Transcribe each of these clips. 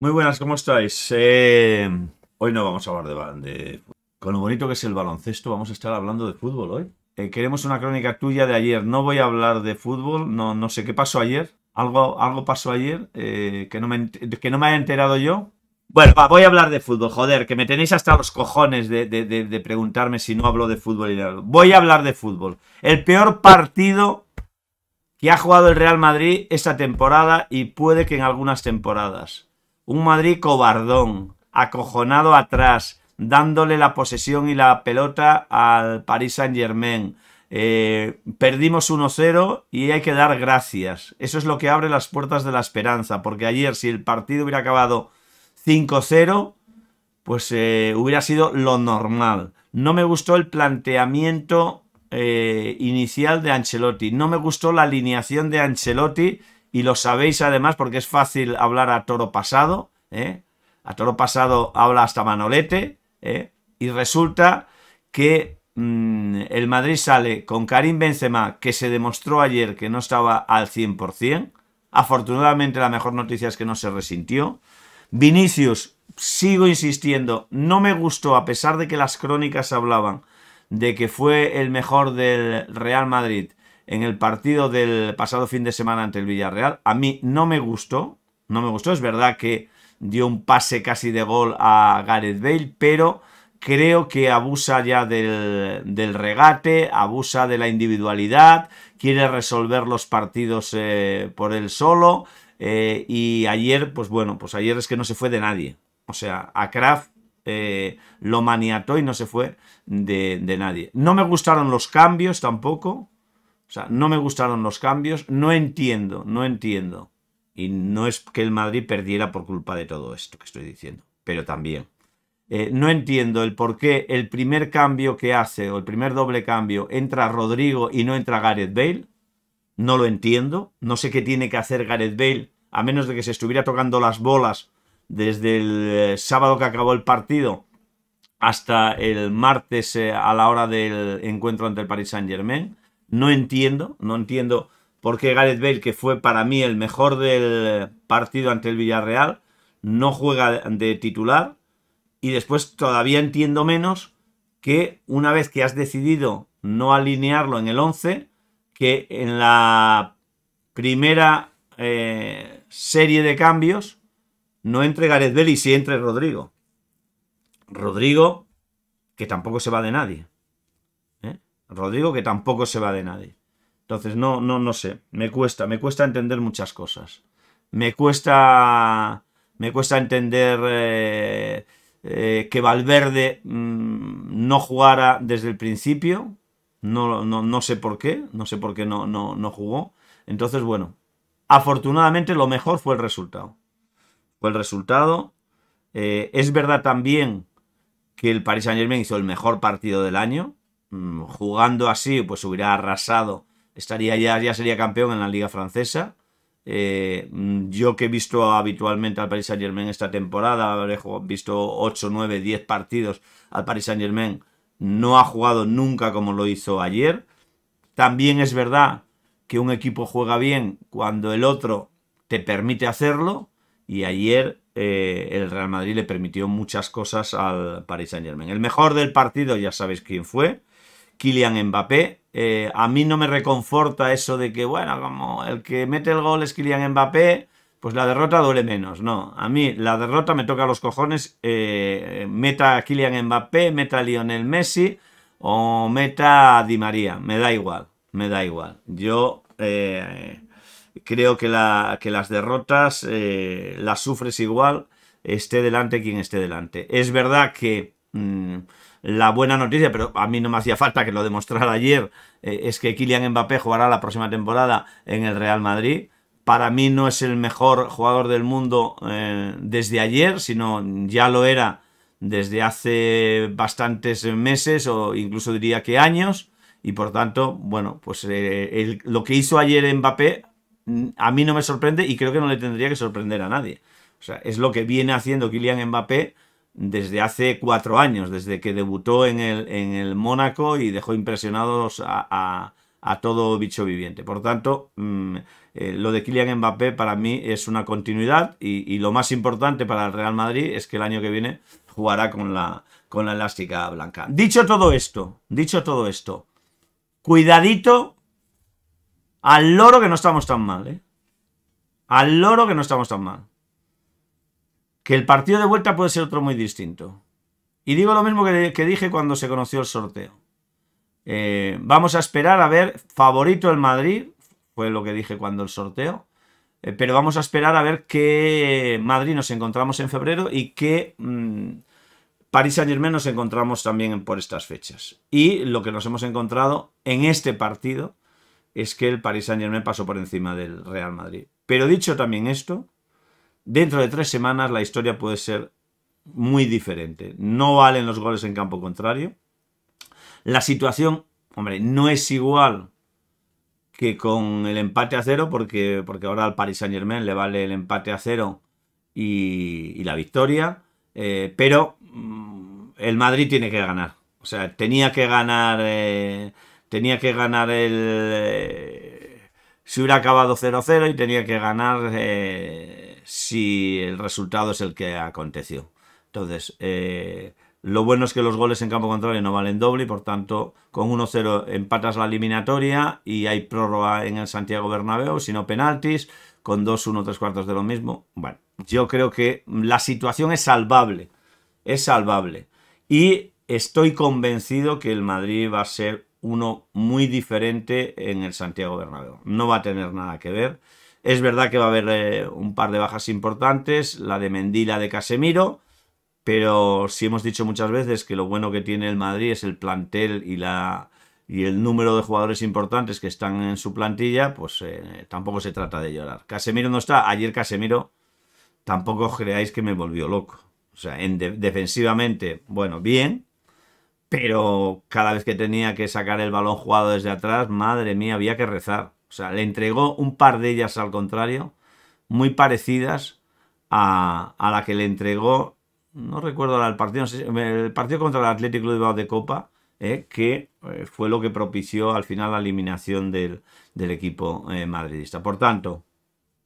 Muy buenas, ¿cómo estáis? Eh, hoy no vamos a hablar de, de, Con lo bonito que es el baloncesto, vamos a estar hablando de fútbol hoy. Eh, queremos una crónica tuya de ayer. No voy a hablar de fútbol, no, no sé qué pasó ayer. Algo, algo pasó ayer eh, que, no me, haya enterado yo. Bueno, voy a hablar de fútbol, joder, que me tenéis hasta los cojones de, preguntarme si no hablo de fútbol. Y voy a hablar de fútbol. El peor partido que ha jugado el Real Madrid esta temporada y puede que en algunas temporadas. Un Madrid cobardón, acojonado atrás, dándole la posesión y la pelota al Paris Saint Germain. Eh, perdimos 1-0 y hay que dar gracias. Eso es lo que abre las puertas de la esperanza, porque ayer si el partido hubiera acabado 5-0, pues eh, hubiera sido lo normal. No me gustó el planteamiento eh, inicial de Ancelotti, no me gustó la alineación de Ancelotti y lo sabéis además porque es fácil hablar a toro pasado, ¿eh? a toro pasado habla hasta Manolete, ¿eh? y resulta que mm, el Madrid sale con Karim Benzema, que se demostró ayer que no estaba al 100%, afortunadamente la mejor noticia es que no se resintió, Vinicius, sigo insistiendo, no me gustó, a pesar de que las crónicas hablaban de que fue el mejor del Real Madrid, en el partido del pasado fin de semana ante el Villarreal. A mí no me gustó, no me gustó. Es verdad que dio un pase casi de gol a Gareth Bale, pero creo que abusa ya del, regate, abusa de la individualidad, quiere resolver los partidos eh, por él solo. Eh, y ayer, pues bueno, pues ayer es que no se fue de nadie. O sea, a Kraft eh, lo maniató y no se fue de nadie. No me gustaron los cambios tampoco. O sea, no me gustaron los cambios, no entiendo, no entiendo. Y no es que el Madrid perdiera por culpa de todo esto que estoy diciendo, pero también. Eh, no entiendo el por qué el primer cambio que hace o el primer doble cambio entra Rodrigo y no entra Gareth Bale. No lo entiendo. No sé qué tiene que hacer Gareth Bale, a menos de que se estuviera tocando las bolas desde el eh, sábado que acabó el partido hasta el martes eh, a la hora del encuentro ante el Paris Saint Germain. No entiendo, no entiendo por qué Gareth Bale, que fue para mí el mejor del partido ante el Villarreal, no juega de titular. Y después todavía entiendo menos que una vez que has decidido no alinearlo en el 11, que en la primera eh, serie de cambios no entre Gareth Bale y sí entre Rodrigo. Rodrigo, que tampoco se va de nadie. Rodrigo que tampoco se va de nadie. Entonces, no, no, no sé. Me cuesta, me cuesta entender muchas cosas. Me cuesta. Me cuesta entender eh, eh, que Valverde mm, no jugara desde el principio. No, no, no, sé por qué. No sé por qué no, no, no jugó. Entonces, bueno. Afortunadamente, lo mejor fue el resultado. Fue el resultado. Eh, es verdad también que el Paris Saint Germain hizo el mejor partido del año Mm, jugando así, pues hubiera arrasado. Estaría ya, ya sería campeón en la liga francesa. Eh, mm, yo que he visto habitualmente al Paris Saint Germain esta temporada, he visto 8, 9, 10 partidos al Paris Saint Germain, no ha jugado nunca como lo hizo ayer. También es verdad que un equipo juega bien cuando el otro te permite hacerlo y ayer eh, el Real Madrid le permitió muchas cosas al Paris Saint Germain. El mejor del partido ya sabéis quién fue, Kylian Mbappé. Eh, a mí no me reconforta eso de que, bueno, como el que mete el gol es Kylian Mbappé, pues la derrota duele menos. No, a mí la derrota me toca los cojones. Eh, meta Kylian Mbappé, meta Lionel Messi o meta Di María. Me da igual, me da igual. Yo eh, creo que, las derrotas las sufres igual, esté delante quien esté delante. Es verdad que... Mm, la buena noticia, pero a mí no me hacía falta que lo demostrara ayer, eh, es que Kylian Mbappé jugará la próxima temporada en el Real Madrid. Para mí no es el mejor jugador del mundo eh, desde ayer, sino ya lo era desde hace bastantes meses o incluso diría que años. Y por tanto, bueno, pues eh, lo que hizo ayer Mbappé mm, a mí no me sorprende y creo que no le tendría que sorprender a nadie. O sea, es lo que viene haciendo Kylian Mbappé desde hace cuatro años, desde que debutó en el, en el Mónaco y dejó impresionados a, todo bicho viviente. Por tanto, mm, eh, lo de Kylian Mbappé para mí es una continuidad y, lo más importante para el Real Madrid es que el año que viene jugará con la, con la elástica blanca. Dicho todo esto, dicho todo esto, cuidadito al loro que no estamos tan mal, ¿eh? Al loro que no estamos tan mal que el partido de vuelta puede ser otro muy distinto. Y digo lo mismo que, dije cuando se conoció el sorteo. Eh, vamos a esperar a ver, favorito el Madrid, fue lo que dije cuando el sorteo, eh, pero vamos a esperar a ver qué Madrid nos encontramos en febrero y qué mm, Paris París Saint Germain nos encontramos también por estas fechas. Y lo que nos hemos encontrado en este partido es que el Paris Saint Germain pasó por encima del Real Madrid. Pero dicho también esto, dentro de tres semanas la historia puede ser muy diferente. No valen los goles en campo contrario. La situación, hombre, no es igual que con el empate a cero, porque, porque ahora al Paris Saint Germain le vale el empate a cero y, la victoria. Eh, pero mm, el Madrid tiene que ganar. O sea, tenía que ganar. Eh, tenía que ganar el. Si hubiera acabado 0-0 y tenía que ganar eh, si el resultado es el que aconteció. Entonces, eh, lo bueno es que los goles en campo contrario no valen doble y por tanto con 1-0 empatas la eliminatoria y hay prórroga en el Santiago Bernabéu, sino penaltis, con 2-1 3 cuartos de lo mismo. Bueno, yo creo que la situación es salvable, es salvable. Y estoy convencido que el Madrid va a ser uno muy diferente en el Santiago Bernabéu. No va a tener nada que ver. Es verdad que va a haber eh, un par de bajas importantes, la de Mendila de Casemiro, pero si hemos dicho muchas veces que lo bueno que tiene el Madrid es el plantel y la y el número de jugadores importantes que están en su plantilla, pues eh, tampoco se trata de llorar. Casemiro no está. Ayer Casemiro tampoco creáis que me volvió loco. O sea, en defensivamente, bueno, bien, pero cada vez que tenía que sacar el balón jugado desde atrás, madre mía, había que rezar. O sea, le entregó un par de ellas al contrario, muy parecidas a, la que le entregó, no recuerdo el partido, el partido contra el Atlético de de Copa, eh, que eh, fue lo que propició al final la eliminación del, del equipo eh, madridista. Por tanto,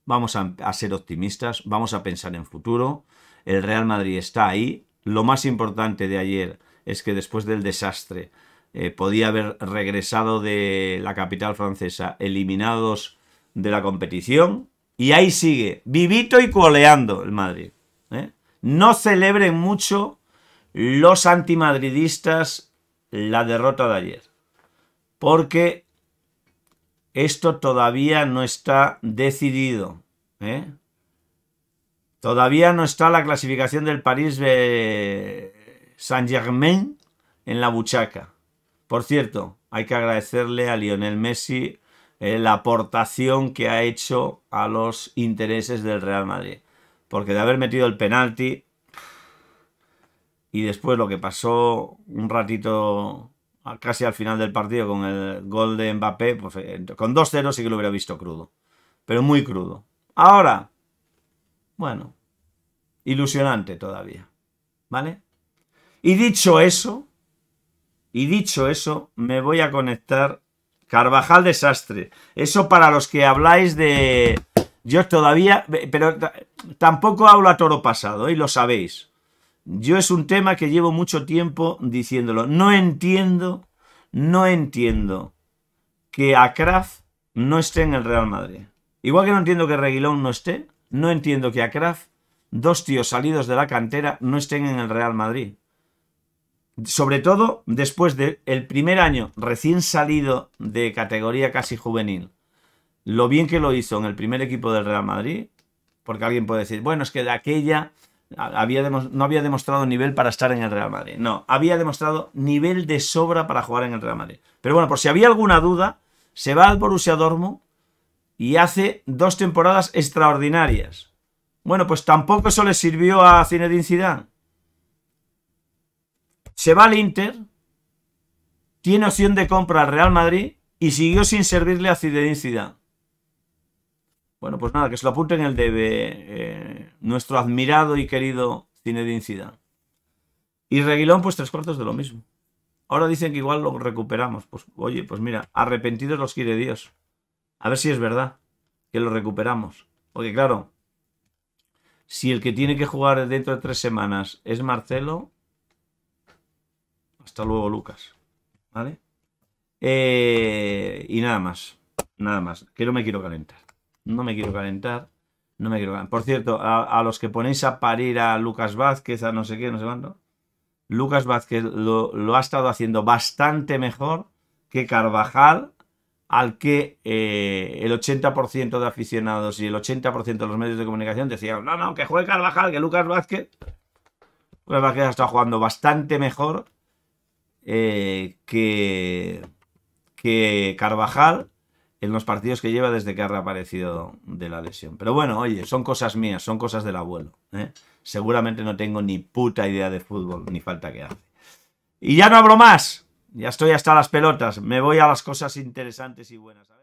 vamos a, ser optimistas, vamos a pensar en futuro. El Real Madrid está ahí. Lo más importante de ayer es que después del desastre eh, podía haber regresado de la capital francesa eliminados de la competición y ahí sigue, vivito y coleando el Madrid. ¿eh? No celebren mucho los antimadridistas la derrota de ayer, porque esto todavía no está decidido. ¿eh? Todavía no está la clasificación del París Saint-Germain en la buchaca. Por cierto, hay que agradecerle a Lionel Messi eh, la aportación que ha hecho a los intereses del Real Madrid. Porque de haber metido el penalti y después lo que pasó un ratito casi al final del partido con el gol de Mbappé, pues, eh, con 2-0 sí que lo hubiera visto crudo. Pero muy crudo. Ahora, bueno, ilusionante todavía. ¿Vale? Y dicho eso, y dicho eso, me voy a conectar. Carvajal desastre. Eso para los que habláis de... Yo todavía... Pero tampoco hablo a toro pasado, y lo sabéis. Yo es un tema que llevo mucho tiempo diciéndolo. No entiendo, no entiendo que a Kraft no esté en el Real Madrid. Igual que no entiendo que Reguilón no esté, no entiendo que a Kraft, dos tíos salidos de la cantera, no estén en el Real Madrid sobre todo después del primer año recién salido de categoría casi juvenil, lo bien que lo hizo en el primer equipo del Real Madrid, porque alguien puede decir, bueno, es que de aquella había no había demostrado nivel para estar en el Real Madrid. No, había demostrado nivel de sobra para jugar en el Real Madrid. Pero bueno, por si había alguna duda, se va al Borussia Dortmund y hace dos temporadas extraordinarias. Bueno, pues tampoco eso le sirvió a Zinedine Zidane. Se va al Inter, tiene opción de compra al Real Madrid y siguió sin servirle a Zinedine Zidane. Bueno, pues nada, que se lo en el de eh, nuestro admirado y querido Zinedine Zidane. Y Reguilón, pues tres cuartos de lo mismo. Ahora dicen que igual lo recuperamos. Pues oye, pues mira, arrepentidos los quiere Dios. A ver si es verdad que lo recuperamos. Porque claro, si el que tiene que jugar dentro de tres semanas es Marcelo, hasta luego, Lucas. ¿Vale? Eh, y nada más. Nada más. Que no me quiero calentar. No me quiero calentar. No me quiero Por cierto, a, los que ponéis a parir a Lucas Vázquez, a no sé qué, no sé cuándo. Lucas Vázquez lo, ha estado haciendo bastante mejor que Carvajal, al que eh, el 80% de aficionados y el 80% de los medios de comunicación decían, no, no, que juegue Carvajal, que Lucas Vázquez. Lucas Vázquez ha estado jugando bastante mejor eh, que, que Carvajal en los partidos que lleva desde que ha reaparecido de la lesión. Pero bueno, oye, son cosas mías, son cosas del abuelo. ¿eh? Seguramente no tengo ni puta idea de fútbol, ni falta que hace. Y ya no hablo más. Ya estoy hasta las pelotas. Me voy a las cosas interesantes y buenas.